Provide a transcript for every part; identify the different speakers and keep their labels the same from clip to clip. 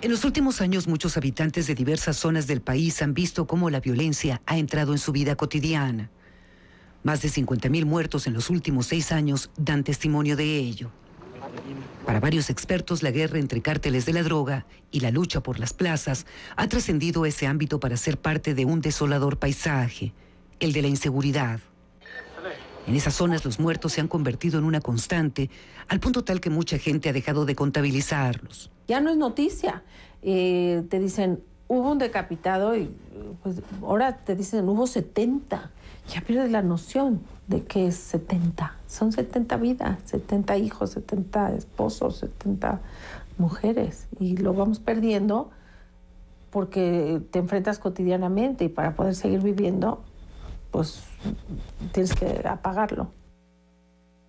Speaker 1: En los últimos años, muchos habitantes de diversas zonas del país han visto cómo la violencia ha entrado en su vida cotidiana. Más de 50.000 muertos en los últimos seis años dan testimonio de ello. Para varios expertos, la guerra entre cárteles de la droga y la lucha por las plazas ha trascendido ese ámbito para ser parte de un desolador paisaje, el de la inseguridad. En esas zonas los muertos se han convertido en una constante, al punto tal que mucha gente ha dejado de contabilizarlos.
Speaker 2: Ya no es noticia. Eh, te dicen, hubo un decapitado y pues, ahora te dicen, hubo 70. Ya pierdes la noción de que es 70. Son 70 vidas, 70 hijos, 70 esposos, 70 mujeres. Y lo vamos perdiendo porque te enfrentas cotidianamente y para poder seguir viviendo pues tienes que apagarlo.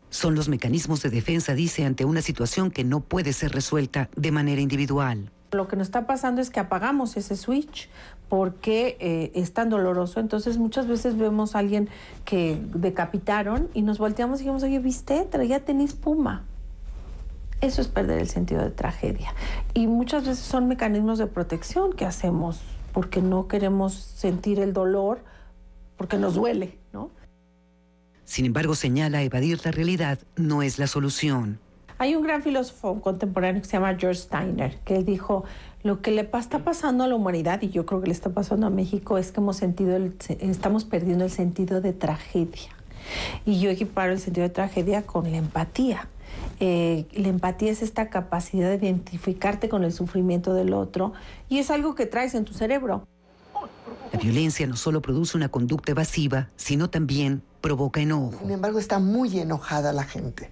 Speaker 1: Son los mecanismos de defensa, dice, ante una situación que no puede ser resuelta de manera individual.
Speaker 2: Lo que nos está pasando es que apagamos ese switch porque eh, es tan doloroso. Entonces muchas veces vemos a alguien que decapitaron y nos volteamos y dijimos, oye, viste, ya tenis puma. Eso es perder el sentido de tragedia. Y muchas veces son mecanismos de protección que hacemos porque no queremos sentir el dolor porque nos duele,
Speaker 1: ¿no? Sin embargo, señala evadir la realidad no es la solución.
Speaker 2: Hay un gran filósofo contemporáneo que se llama George Steiner, que dijo, lo que le está pasando a la humanidad, y yo creo que le está pasando a México, es que hemos sentido estamos perdiendo el sentido de tragedia. Y yo equiparo el sentido de tragedia con la empatía. Eh, la empatía es esta capacidad de identificarte con el sufrimiento del otro y es algo que traes en tu cerebro
Speaker 1: violencia no solo produce una conducta evasiva, sino también provoca enojo.
Speaker 2: Sin embargo, está muy
Speaker 3: enojada la gente.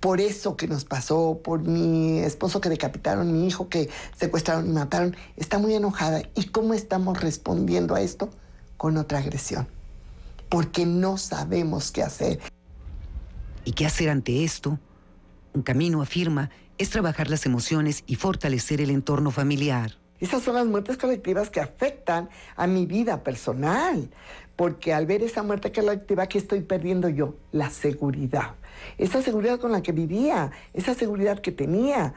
Speaker 3: Por eso que nos pasó, por mi esposo que decapitaron, mi hijo que secuestraron y mataron, está muy enojada. ¿Y cómo estamos respondiendo a esto? Con otra agresión. Porque no sabemos qué hacer.
Speaker 1: ¿Y qué hacer ante esto? Un camino, afirma, es trabajar las emociones y
Speaker 3: fortalecer el entorno familiar. Esas son las muertes colectivas que afectan a mi vida personal, porque al ver esa muerte colectiva, ¿qué estoy perdiendo yo? La seguridad. Esa seguridad con la que vivía, esa seguridad que tenía.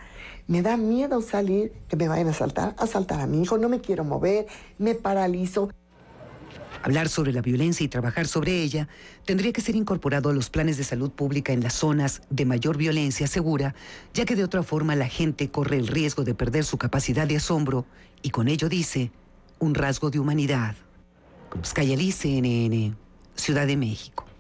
Speaker 3: Me da miedo salir, que me vayan a asaltar, asaltar a mi hijo, no me quiero mover, me paralizo. Hablar sobre la violencia y trabajar sobre ella tendría que ser incorporado a los planes de salud
Speaker 1: pública en las zonas de mayor violencia segura, ya que de otra forma la gente corre el riesgo de perder su capacidad de asombro y con ello dice un rasgo de humanidad. Alice, CNN, Ciudad de México.